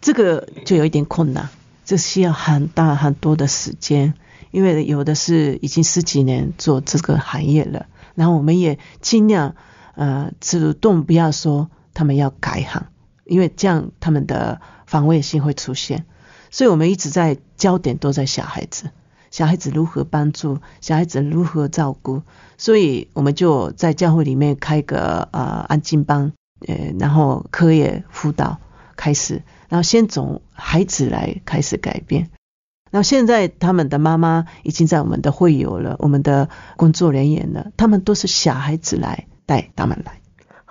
这个就有一点困难，这需要很大很多的时间，因为有的是已经十几年做这个行业了。然后我们也尽量呃主动，不要说。他们要改行，因为这样他们的防卫性会出现，所以我们一直在焦点都在小孩子，小孩子如何帮助，小孩子如何照顾，所以我们就在教会里面开个呃安静班，呃然后课业辅导开始，然后先从孩子来开始改变，那现在他们的妈妈已经在我们的会友了，我们的工作人员了，他们都是小孩子来带他们来，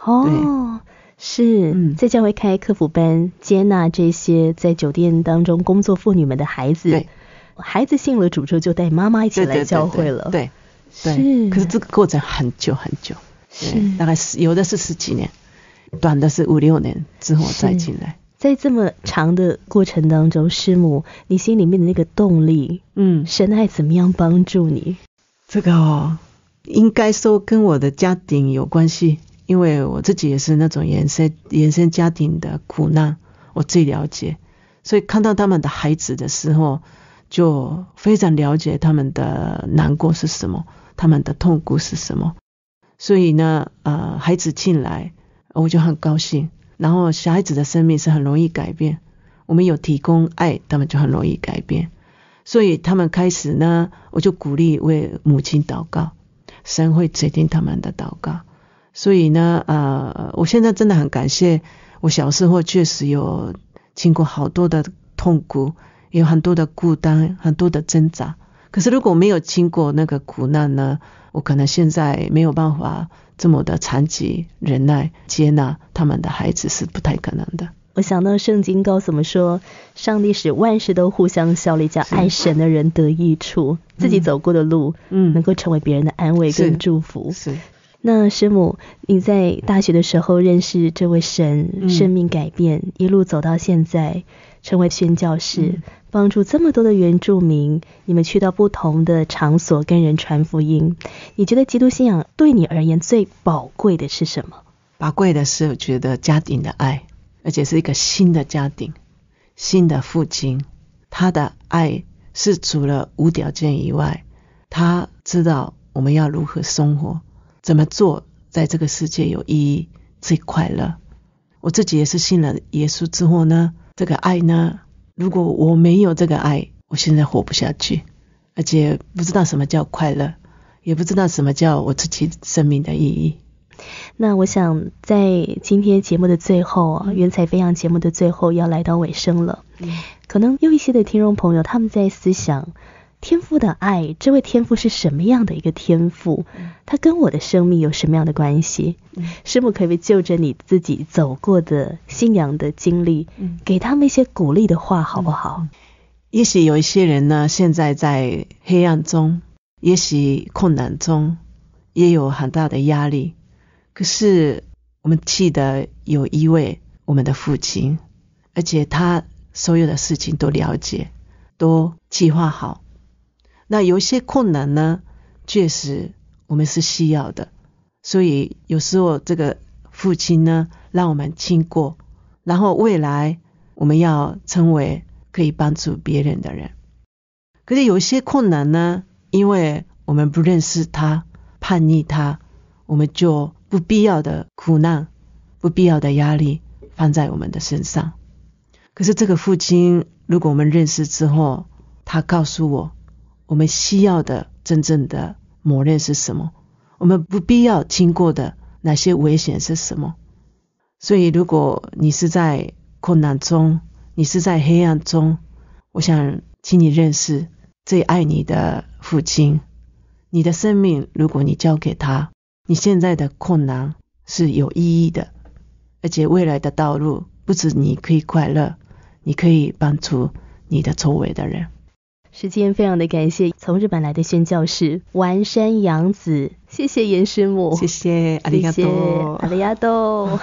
哦。是在教会开客服班，接纳这些在酒店当中工作妇女们的孩子。对，孩子信了主之后，就带妈妈一起来教会了。对，对。可是这个过程很久很久，大概是有的是十几年，短的是五六年之后再进来。在这么长的过程当中，师母，你心里面的那个动力，嗯，神爱怎么样帮助你？这个哦，应该说跟我的家庭有关系。因为我自己也是那种延伸延伸家庭的苦难，我最了解，所以看到他们的孩子的时候，就非常了解他们的难过是什么，他们的痛苦是什么。所以呢，呃，孩子进来，我就很高兴。然后小孩子的生命是很容易改变，我们有提供爱，他们就很容易改变。所以他们开始呢，我就鼓励为母亲祷告，神会决定他们的祷告。所以呢，呃，我现在真的很感谢我小时候确实有经过好多的痛苦，有很多的孤单，很多的挣扎。可是如果没有经过那个苦难呢，我可能现在没有办法这么的残疾、忍耐、接纳他们的孩子是不太可能的。我想到圣经告诉我们说，上帝使万事都互相效力，叫爱神的人得益处。自己走过的路，嗯，能够成为别人的安慰跟祝福，是。那师母，你在大学的时候认识这位神，生命改变，一路走到现在，成为宣教士，帮助这么多的原住民。你们去到不同的场所跟人传福音，你觉得基督信仰对你而言最宝贵的是什么？宝贵的是我觉得家庭的爱，而且是一个新的家庭，新的父亲，他的爱是除了无条件以外，他知道我们要如何生活。怎么做在这个世界有意义最快乐？我自己也是信了耶稣之后呢，这个爱呢，如果我没有这个爱，我现在活不下去，而且不知道什么叫快乐，也不知道什么叫我自己生命的意义。那我想在今天节目的最后啊，云彩飞扬节目的最后要来到尾声了，可能有一些的听众朋友他们在思想。天赋的爱，这位天赋是什么样的一个天赋？他跟我的生命有什么样的关系？师母可以就着你自己走过的信仰的经历，给他们一些鼓励的话，好不好？也许有一些人呢，现在在黑暗中，也许困难中，也有很大的压力。可是我们记得有一位我们的父亲，而且他所有的事情都了解，都计划好。那有一些困难呢，确实我们是需要的，所以有时候这个父亲呢，让我们经过，然后未来我们要成为可以帮助别人的人。可是有一些困难呢，因为我们不认识他，叛逆他，我们就不必要的苦难、不必要的压力放在我们的身上。可是这个父亲，如果我们认识之后，他告诉我。我们需要的真正的磨练是什么？我们不必要经过的哪些危险是什么？所以，如果你是在困难中，你是在黑暗中，我想，请你认识最爱你的父亲。你的生命，如果你交给他，你现在的困难是有意义的，而且未来的道路不止你可以快乐，你可以帮助你的周围的人。时间非常的感谢从日本来的宣教师丸山洋子，谢谢严师母，谢谢阿里亚多，阿里亚多。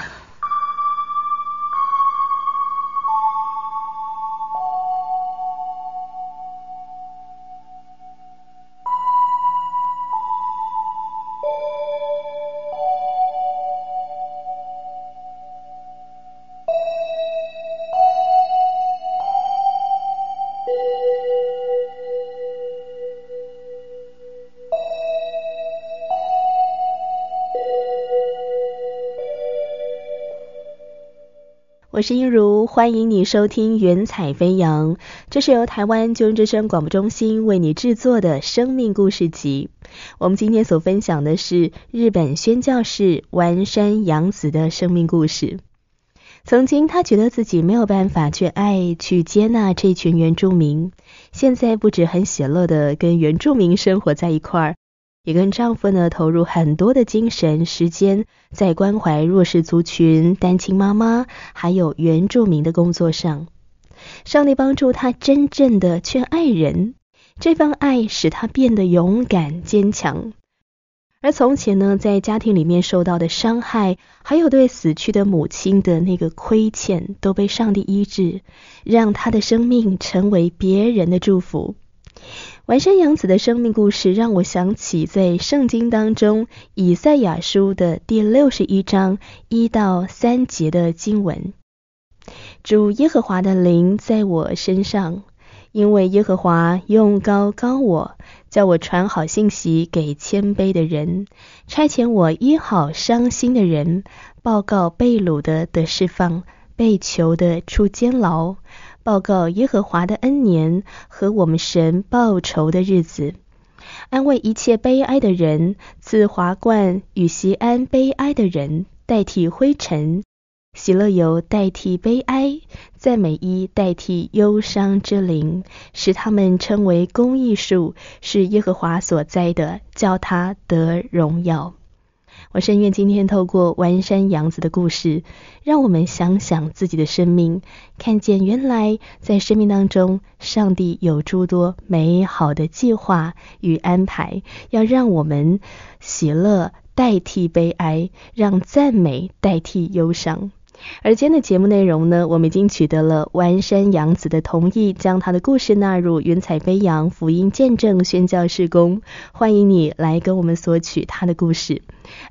我是音如，欢迎你收听《云彩飞扬》，这是由台湾交之声广播中心为你制作的生命故事集。我们今天所分享的是日本宣教士丸山洋子的生命故事。曾经他觉得自己没有办法去爱、去接纳这群原住民，现在不止很喜乐的跟原住民生活在一块儿。也跟丈夫呢投入很多的精神时间在关怀弱势族群、单亲妈妈，还有原住民的工作上。上帝帮助他真正的去爱人，这份爱使他变得勇敢坚强。而从前呢，在家庭里面受到的伤害，还有对死去的母亲的那个亏欠，都被上帝医治，让他的生命成为别人的祝福。完山养子的生命故事让我想起在圣经当中以赛亚书的第六十一章一到三节的经文。主耶和华的灵在我身上，因为耶和华用高高我，叫我传好信息给谦卑的人，差遣我医好伤心的人，报告被掳的的释放，被囚的出监牢。报告耶和华的恩年和我们神报仇的日子，安慰一切悲哀的人，赐华冠与西安悲哀的人，代替灰尘，喜乐油代替悲哀，赞美衣代替忧伤之灵，使他们称为公义树，是耶和华所栽的，叫他得荣耀。我深愿今天透过完山杨子的故事，让我们想想自己的生命，看见原来在生命当中，上帝有诸多美好的计划与安排，要让我们喜乐代替悲哀，让赞美代替忧伤。而今天的节目内容呢，我们已经取得了弯山洋子的同意，将他的故事纳入云彩飞扬福音见证宣教事工。欢迎你来跟我们索取他的故事。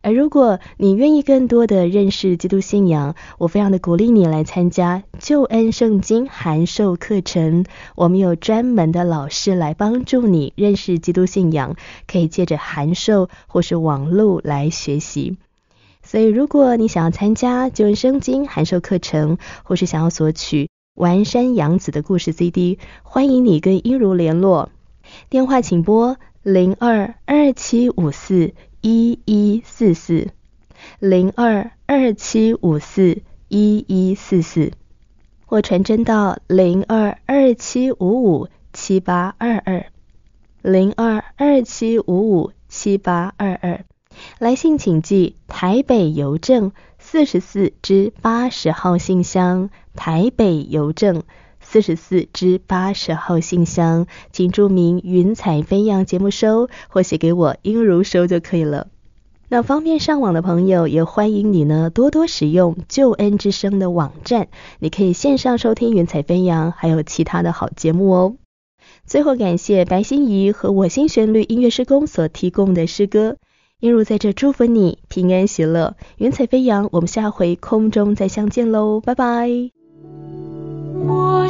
而如果你愿意更多的认识基督信仰，我非常的鼓励你来参加救恩圣经函授课程。我们有专门的老师来帮助你认识基督信仰，可以借着函授或是网络来学习。所以，如果你想要参加《救人圣经》函授课程，或是想要索取《丸山养子》的故事 CD，欢迎你跟英如联络。电话请拨零二二七五四一一四四，零二二七五四一一四四，或传真到零二二七五五七八二二，零二二七五五七八二二。来信请寄台北邮政四十四之八十号信箱，台北邮政四十四之八十号信箱，请注明“云彩飞扬”节目收，或写给我音如收就可以了。那方便上网的朋友，也欢迎你呢多多使用“救恩之声”的网站，你可以线上收听“云彩飞扬”，还有其他的好节目哦。最后感谢白心怡和我心旋律音乐施工所提供的诗歌。燕如在这祝福你平安喜乐，云彩飞扬。我们下回空中再相见喽，拜拜。我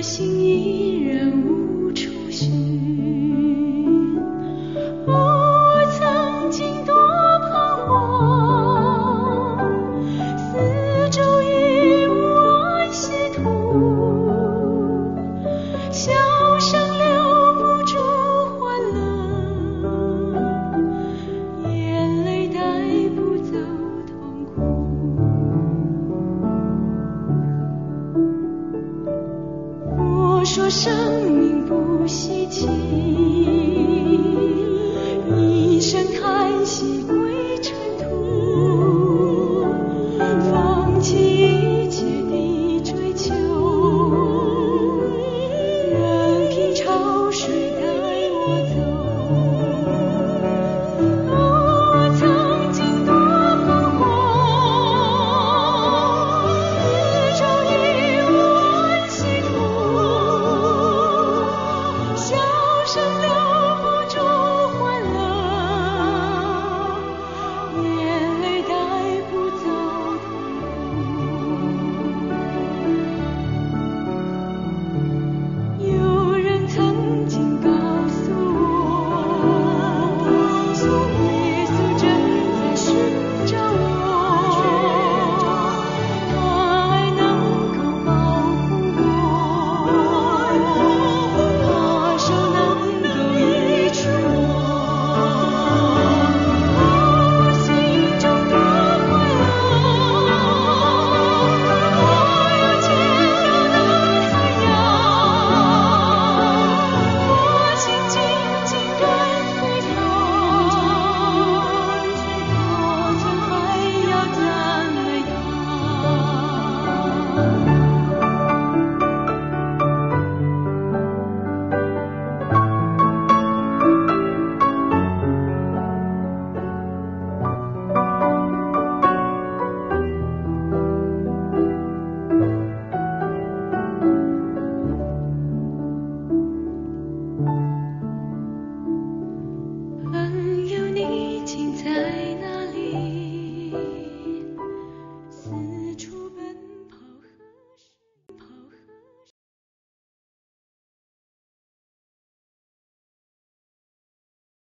心，依然无。哦，曾经多彷徨，四周已无安息土，笑声留不住欢乐，眼泪带不走痛苦。我说生命不稀奇。